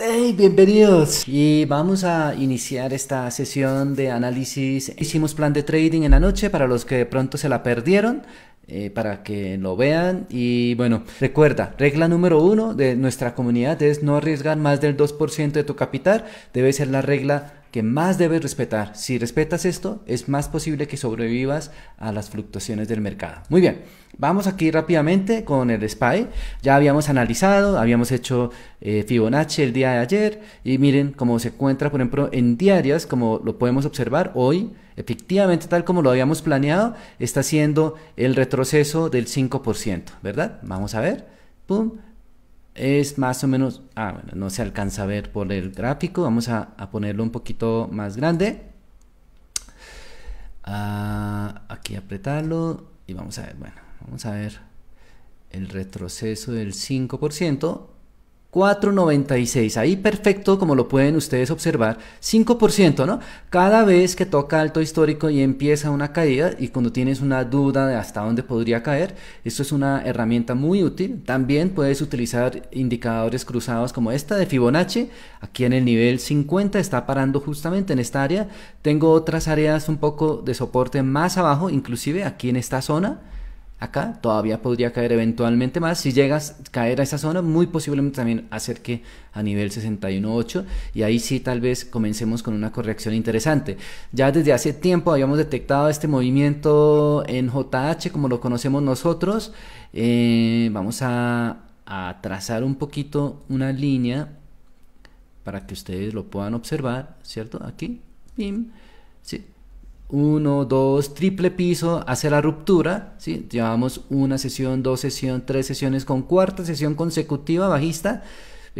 Hey, bienvenidos. Y vamos a iniciar esta sesión de análisis. Hicimos plan de trading en la noche para los que de pronto se la perdieron. Eh, para que lo vean y bueno recuerda regla número uno de nuestra comunidad es no arriesgar más del 2% de tu capital debe ser la regla que más debes respetar. Si respetas esto, es más posible que sobrevivas a las fluctuaciones del mercado. Muy bien, Vamos aquí rápidamente con el SPY. Ya habíamos analizado, habíamos hecho eh, Fibonacci el día de ayer y miren cómo se encuentra, por ejemplo, en diarias, como lo podemos observar hoy, efectivamente, tal como lo habíamos planeado, está haciendo el retroceso del 5%, ¿verdad? Vamos a ver. Pum. Es más o menos, ah, bueno, no se alcanza a ver por el gráfico, vamos a, ponerlo un poquito más grande. Ah, aquí apretarlo y vamos a ver, bueno Vamos a ver. El retroceso del 5%. 4.96, ahí perfecto como lo pueden ustedes observar, 5%, ¿no? Cada vez que toca alto histórico y empieza una caída y cuando tienes una duda de hasta dónde podría caer, esto es una herramienta muy útil. También puedes utilizar indicadores cruzados como esta de Fibonacci, aquí en el nivel 50 está parando justamente en esta área. Tengo otras áreas un poco de soporte más abajo, inclusive aquí en esta zona Acá todavía podría caer eventualmente más. Si llegas a caer a esa zona, muy posiblemente también acerque a nivel 61.8 y ahí sí tal vez comencemos con una corrección interesante. Ya desde hace tiempo habíamos detectado este movimiento en JH como lo conocemos nosotros. Eh, vamos a, trazar un poquito una línea para que ustedes lo puedan observar, ¿cierto? Aquí, sí, uno dos triple piso, hace la ruptura, si Llevamos una sesión, dos sesiones, tres sesiones con cuarta sesión consecutiva bajista.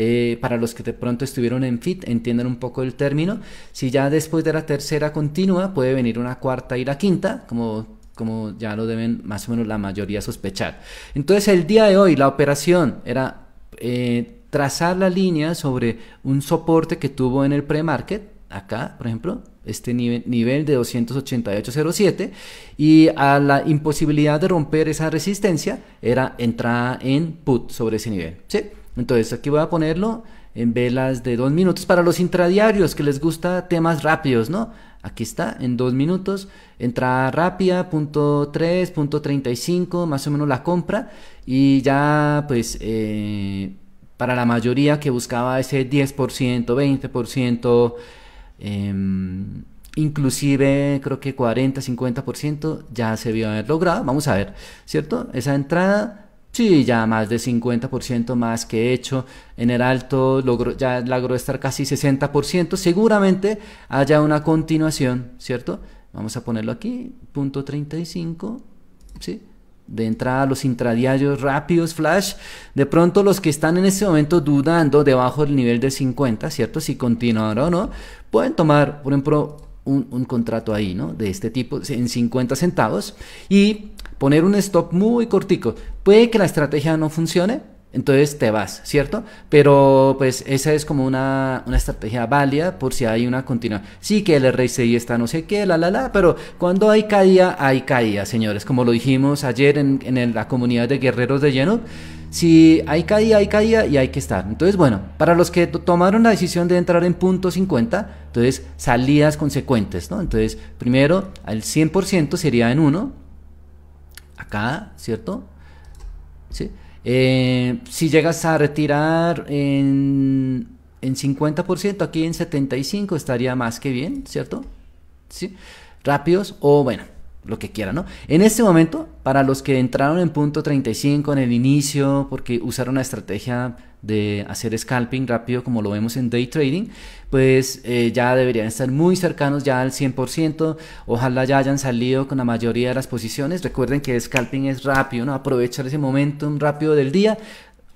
Eh, para los que de pronto estuvieron en fit, entiendan un poco el término. Si ya después de la tercera continua, puede venir una cuarta y la quinta, como como ya lo deben más o menos la mayoría sospechar. Entonces el día de hoy la operación era eh, trazar la línea sobre un soporte que tuvo en el pre-market, acá por ejemplo, este nivel, de 288.07 y a la imposibilidad de romper esa resistencia era entrada en put sobre ese nivel. ¿sí? Entonces aquí voy a ponerlo en velas de dos minutos para los intradiarios que les gusta temas rápidos, ¿no? Aquí está, en dos minutos, entrada rápida, punto 3, 35, más o menos la compra y ya pues... Eh, para la mayoría que buscaba ese 10%, 20%, Em, inclusive creo que 40, 50% ya se vio haber logrado. Vamos a ver, ¿cierto? Esa entrada Sí, ya más de 50% más que hecho. En el alto logro ya logró estar casi 60%. Seguramente haya una continuación, ¿cierto? Vamos a ponerlo aquí, punto 35, ¿sí? de entrada los intradiarios rápidos, flash, de pronto los que están en este momento dudando debajo del nivel de 50, ¿cierto? Si continuará o no, pueden tomar, por ejemplo, un, un, contrato ahí, ¿no? De este tipo, en 50 centavos, y poner un stop muy cortico. Puede que la estrategia no funcione, entonces te vas, ¿cierto? Pero pues esa es como una, estrategia válida por si hay una continua. Sí que el RSI está no sé qué, la, la, la, pero cuando hay caída, hay caída, señores. Como lo dijimos ayer en, la comunidad de guerreros de Genov, si hay caída, hay caída y hay que estar. Entonces, bueno, para los que tomaron la decisión de entrar en punto 50, entonces salidas consecuentes, ¿no? Entonces, primero, al 100% sería en 1, acá, ¿cierto? ¿Sí? Eh, si llegas a retirar en, en 50%, aquí en 75% estaría más que bien, ¿cierto? ¿Sí? Rápidos o bueno, lo que quiera, ¿no? En este momento, para los que entraron en punto 35 en el inicio, porque usaron una estrategia de hacer scalping rápido como lo vemos en day trading pues eh, ya deberían estar muy cercanos ya al 100% ojalá ya hayan salido con la mayoría de las posiciones recuerden que scalping es rápido no aprovechar ese momento rápido del día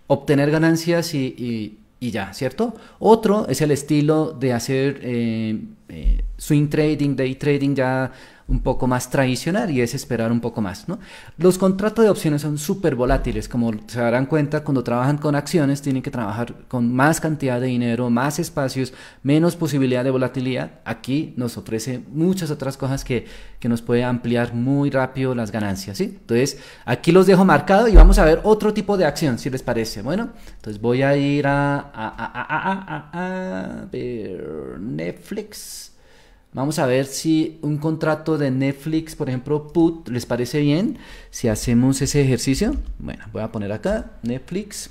obtener ganancias y, ya cierto otro es el estilo de hacer eh, eh, swing trading day trading ya un poco más tradicional y es esperar un poco más. ¿no? Los contratos de opciones son súper volátiles, como se darán cuenta, cuando trabajan con acciones tienen que trabajar con más cantidad de dinero, más espacios, menos posibilidad de volatilidad. Aquí nos ofrece muchas otras cosas que, nos puede ampliar muy rápido las ganancias. ¿sí? Entonces, aquí los dejo marcado y vamos a ver otro tipo de acción, si les parece. Bueno, entonces voy a ir a, a, a ver Netflix. Vamos a ver si un contrato de Netflix, por ejemplo, put, les parece bien. Si hacemos ese ejercicio, bueno, voy a poner acá Netflix.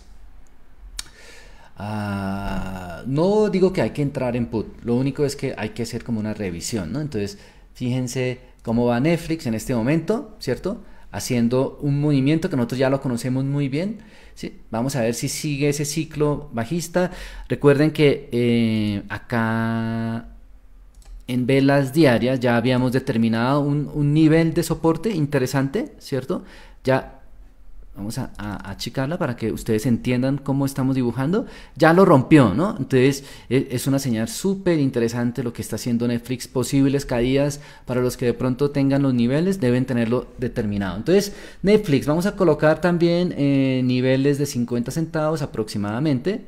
Ah, no digo que hay que entrar en put, lo único es que hay que hacer como una revisión, Entonces, fíjense cómo va Netflix en este momento, ¿cierto? Haciendo un movimiento que nosotros ya lo conocemos muy bien. ¿sí? Vamos a ver si sigue ese ciclo bajista. Recuerden que eh, acá en velas diarias ya habíamos determinado un, nivel de soporte interesante, ¿cierto? Ya vamos a, a, achicarla para que ustedes entiendan cómo estamos dibujando, ya lo rompió, ¿no? Entonces e, es, una señal súper interesante lo que está haciendo Netflix, posibles caídas para los que de pronto tengan los niveles, deben tenerlo determinado. Entonces Netflix, vamos a colocar también eh, niveles de 50 centavos aproximadamente.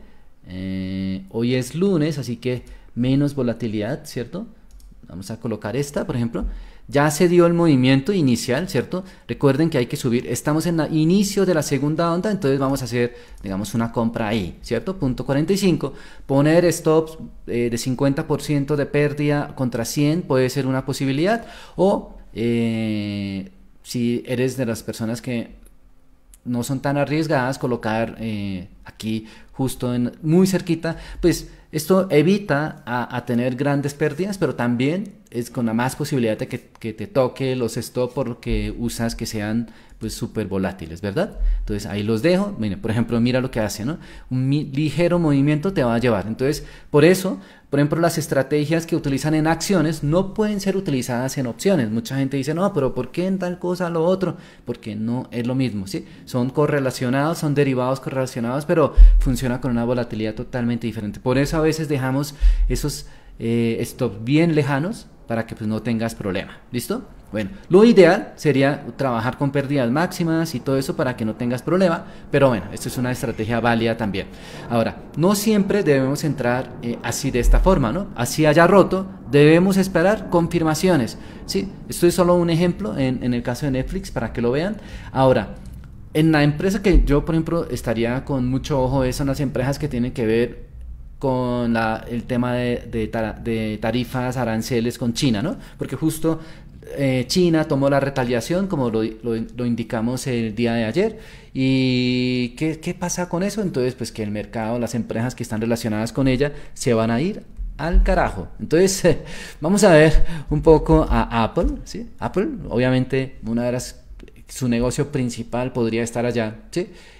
Eh, hoy es lunes, así que menos volatilidad, ¿cierto? Vamos a colocar esta, por ejemplo. Ya se dio el movimiento inicial, ¿cierto? Recuerden que hay que subir. Estamos en el inicio de la segunda onda, entonces vamos a hacer, digamos, una compra ahí, ¿cierto? Punto 45. Poner stops eh, de 50% de pérdida contra 100 puede ser una posibilidad. O eh, si eres de las personas que no son tan arriesgadas, colocar eh, aquí justo en, muy cerquita, pues esto evita a, tener grandes pérdidas, pero también es con la más posibilidad de que, te toque los stop porque usas que sean pues súper volátiles, ¿verdad? Entonces ahí los dejo. Mira, por ejemplo, mira lo que hace, ¿no? Un ligero movimiento te va a llevar. Entonces, por eso por ejemplo, las estrategias que utilizan en acciones no pueden ser utilizadas en opciones. Mucha gente dice, no, pero ¿por qué en tal cosa lo otro? Porque no es lo mismo, ¿sí? Son correlacionados, son derivados correlacionados, pero funciona con una volatilidad totalmente diferente. Por eso a veces dejamos esos eh, stops bien lejanos para que pues, no tengas problema. ¿Listo? Bueno, lo ideal sería trabajar con pérdidas máximas y todo eso para que no tengas problema, pero bueno, esto es una estrategia válida también. Ahora, no siempre debemos entrar eh, así de esta forma, ¿no? Así haya roto, debemos esperar confirmaciones. Sí, esto es solo un ejemplo en, el caso de Netflix para que lo vean. Ahora, en la empresa que yo, por ejemplo, estaría con mucho ojo, son las empresas que tienen que ver con la, el tema de, de, tarifas, aranceles con China, ¿no? Porque justo eh, China tomó la retaliación, como lo, indicamos el día de ayer. ¿Y qué, pasa con eso? Entonces, pues que el mercado, las empresas que están relacionadas con ella, se van a ir al carajo. Entonces, vamos a ver un poco a Apple, ¿sí? Apple, obviamente, una de las su negocio principal podría estar allá,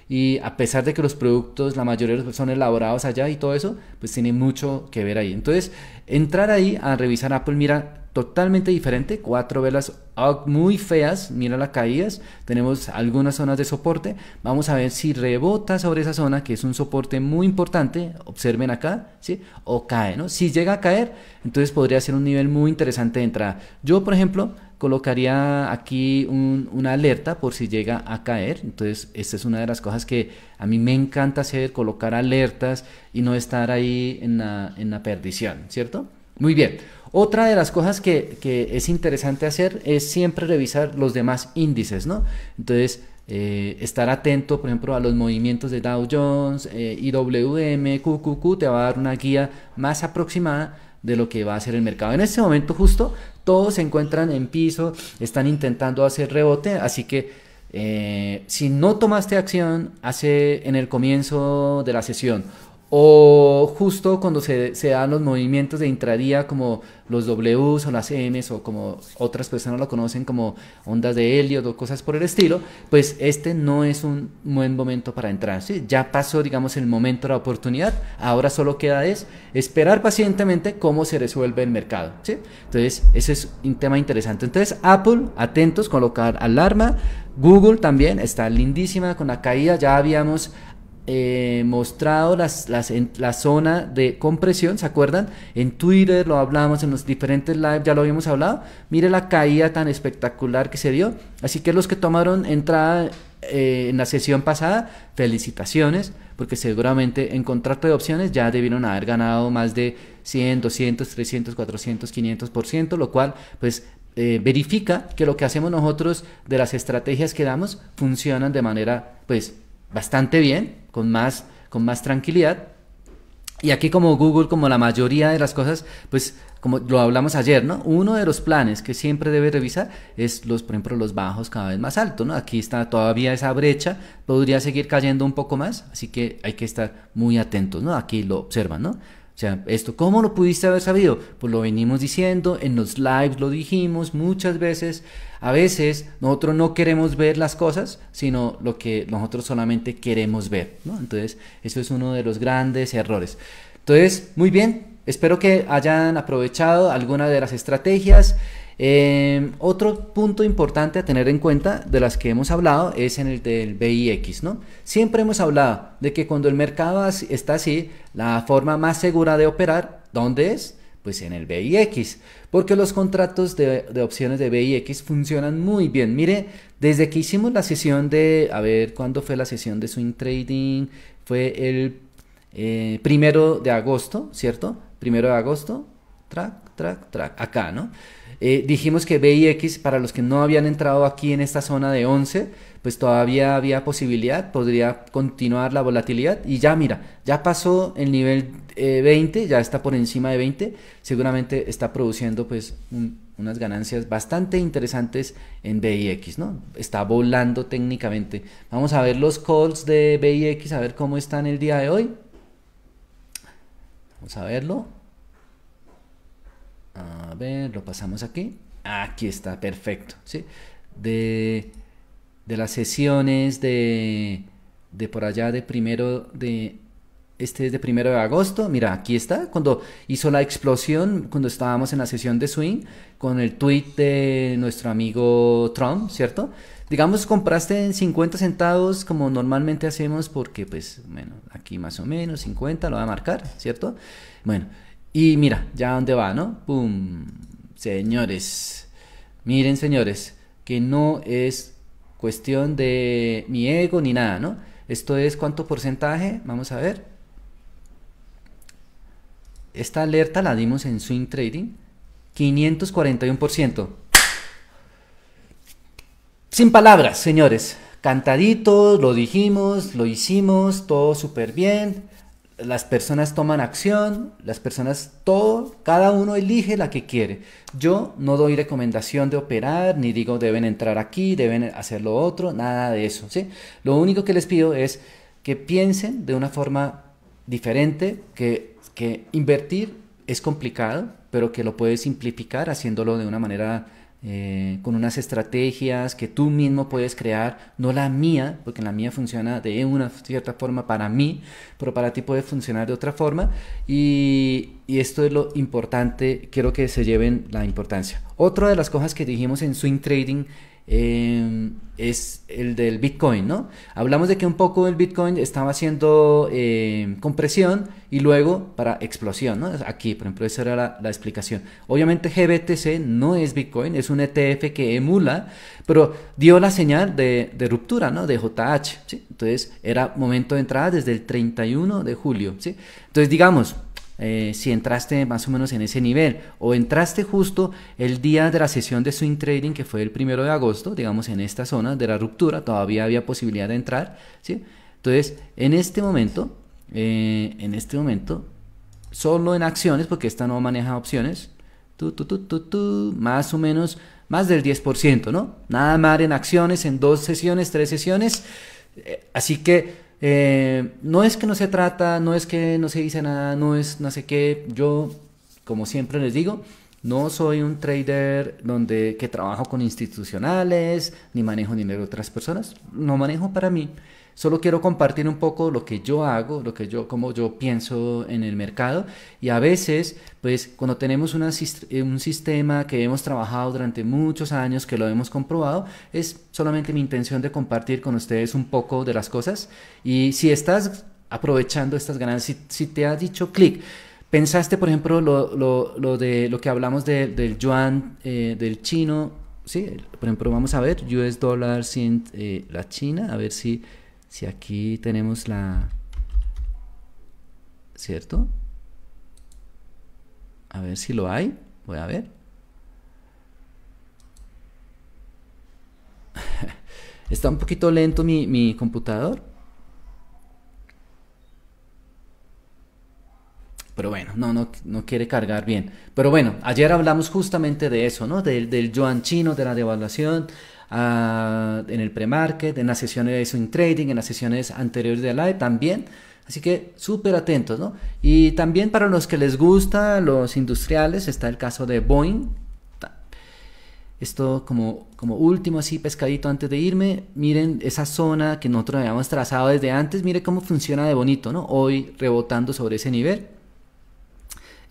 Y a pesar de que los productos, la mayoría de los son elaborados allá y todo eso, pues tiene mucho que ver ahí. Entonces, entrar ahí a revisar Apple, mira totalmente diferente, cuatro velas ah, muy feas, mira las caídas, tenemos algunas zonas de soporte, vamos a ver si rebota sobre esa zona que es un soporte muy importante, observen acá, ¿sí? o cae, ¿no? si llega a caer, entonces podría ser un nivel muy interesante de entrada, yo por ejemplo colocaría aquí una alerta por si llega a caer, entonces esta es una de las cosas que a mí me encanta hacer, colocar alertas y no estar ahí en la perdición, ¿cierto? Muy bien. Otra de las cosas que, es interesante hacer es siempre revisar los demás índices, ¿no? Entonces, eh, estar atento, por ejemplo, a los movimientos de Dow Jones, eh, IWM, QQQ, te va a dar una guía más aproximada de lo que va a hacer el mercado. En este momento justo, todos se encuentran en piso, están intentando hacer rebote, así que... Eh, si no tomaste acción hace en el comienzo de la sesión o justo cuando se, dan los movimientos de intradía como los Ws o las Ms o como otras personas lo conocen como ondas de Elliot o cosas por el estilo, pues este no es un buen momento para entrar. ¿sí? Ya pasó, digamos, el momento, la oportunidad, ahora solo queda es esperar pacientemente cómo se resuelve el mercado. ¿sí? Entonces, ese es un tema interesante. Entonces, Apple, atentos, colocar alarma. Google también está lindísima con la caída, ya habíamos eh, mostrado las, en, la zona de compresión, ¿se acuerdan? En Twitter lo hablamos, en los diferentes lives ya lo habíamos hablado. Mire la caída tan espectacular que se dio. Así que los que tomaron entrada eh, en la sesión pasada, felicitaciones, porque seguramente en contrato de opciones ya debieron haber ganado más de 100, 200, 300, 400, 500%, lo cual pues eh, verifica que lo que hacemos nosotros de las estrategias que damos funcionan de manera pues bastante bien, con más, con más tranquilidad. Y aquí como Google, como la mayoría de las cosas, pues como lo hablamos ayer, ¿no? Uno de los planes que siempre debe revisar es los, por ejemplo, los bajos cada vez más altos, ¿no? Aquí está todavía esa brecha, podría seguir cayendo un poco más, así que hay que estar muy atentos, ¿no? Aquí lo observan, ¿no? O sea, esto, ¿cómo lo pudiste haber sabido? Pues lo venimos diciendo, en los lives lo dijimos muchas veces. A veces nosotros no queremos ver las cosas, sino lo que nosotros solamente queremos ver. ¿no? Entonces, eso es uno de los grandes errores. Entonces, muy bien, espero que hayan aprovechado alguna de las estrategias. Em, otro punto importante a tener en cuenta de las que hemos hablado es en el del BIX, ¿no? Siempre hemos hablado de que cuando el mercado está así, la forma más segura de operar, ¿dónde es? Pues en el BIX, porque los contratos de, opciones de BIX funcionan muy bien. Mire, desde que hicimos la sesión de, a ver, ¿cuándo fue la sesión de swing trading? Fue el eh, primero de agosto, ¿cierto? Primero de agosto, track track, acá, ¿no? Eh, dijimos que BIX para los que no habían entrado aquí en esta zona de 11, pues todavía había posibilidad, podría continuar la volatilidad. Y ya mira, ya pasó el nivel 20, eh, ya está por encima de 20, seguramente está produciendo pues unas ganancias bastante interesantes en BIX, ¿no? Está volando técnicamente. Vamos a ver los calls de BIX, a ver cómo están el día de hoy. Vamos a verlo. A ver, lo pasamos aquí. Aquí está, perfecto. ¿sí? De, de las sesiones de, por allá de primero de... Este es de primero de agosto. Mira, aquí está. Cuando hizo la explosión, cuando estábamos en la sesión de swing, con el tweet de nuestro amigo Trump, ¿cierto? digamos compraste en 50 centavos como normalmente hacemos porque pues bueno aquí más o menos 50 lo va a marcar cierto bueno y mira, ya dónde va, ¿no? ¡Pum! Señores, miren señores, que no es cuestión de mi ego ni nada, ¿no? Esto es cuánto porcentaje, vamos a ver. Esta alerta la dimos en Swing Trading, 541%. Sin palabras, señores. Cantadito, lo dijimos, lo hicimos, todo súper bien las personas toman acción, las personas todo, cada uno elige la que quiere. Yo no doy recomendación de operar, ni digo deben entrar aquí, deben hacer lo otro, nada de eso, Lo único que les pido es que piensen de una forma diferente, que, que invertir es complicado, pero que lo puedes simplificar haciéndolo de una manera eh, con unas estrategias que tú mismo puedes crear, no la mía, porque la mía funciona de una cierta forma para mí, pero para ti puede funcionar de otra forma. Y, y esto es lo importante, quiero que se lleven la importancia. Otra de las cosas que dijimos en Swing Trading Em, es el del Bitcoin, ¿no? Hablamos de que un poco el Bitcoin estaba haciendo em, compresión y luego para explosión, ¿no? Aquí, por ejemplo, esa era la, explicación. Obviamente GBTC no es Bitcoin, es un ETF que emula, pero dio la señal de, ruptura, ¿no? De JH, Entonces era momento de entrada desde el 31 de julio, ¿sí? Entonces digamos, eh, si entraste más o menos en ese nivel o entraste justo el día de la sesión de swing trading que fue el primero de agosto, digamos en esta zona de la ruptura, todavía había posibilidad de entrar, ¿sí? Entonces, en este momento, eh, en este momento, solo en acciones, porque esta no maneja opciones, tú, tú, tú más o menos, más del 10%, ¿no? Nada más en acciones, en dos sesiones, tres sesiones, eh, así que eh, no es que no se trata, no es que no se dice nada, no es no sé qué. Yo, como siempre les digo, no soy un trader donde que trabajo con institucionales, ni manejo dinero de otras personas. No manejo para mí. Solo quiero compartir un poco lo que yo hago, lo que yo, cómo yo pienso en el mercado. Y a veces, pues cuando tenemos una, eh, un sistema que hemos trabajado durante muchos años, que lo hemos comprobado, es solamente mi intención de compartir con ustedes un poco de las cosas. Y si estás aprovechando estas ganancias, si, te has dicho clic, pensaste, por ejemplo, lo, lo, lo, de lo que hablamos de, del yuan, eh, del chino, ¿sí? Por ejemplo, vamos a ver, US dollar sin eh, la China, a ver si si aquí tenemos la... ¿Cierto? A ver si lo hay. Voy a ver. Está un poquito lento mi, mi computador, pero bueno, no, no, no quiere cargar bien. Pero bueno, ayer hablamos justamente de eso, ¿no? Del, del chino, de la devaluación ah, en el pre-market, en las sesiones de swing trading, en las sesiones anteriores de la live también. Así que súper atentos, ¿no? Y también para los que les gusta los industriales está el caso de Boeing. Esto como, como último así pescadito antes de irme, miren esa zona que nosotros habíamos trazado desde antes, mire cómo funciona de bonito, ¿no? Hoy rebotando sobre ese nivel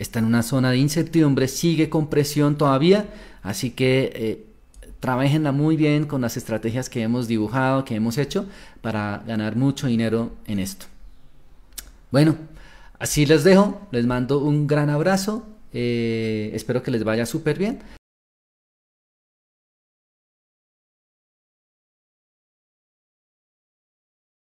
está en una zona de incertidumbre, sigue con presión todavía, así que eh, trabajenla muy bien con las estrategias que hemos dibujado, que hemos hecho para ganar mucho dinero en esto. Bueno, así les dejo, les mando un gran abrazo, eh, espero que les vaya súper bien.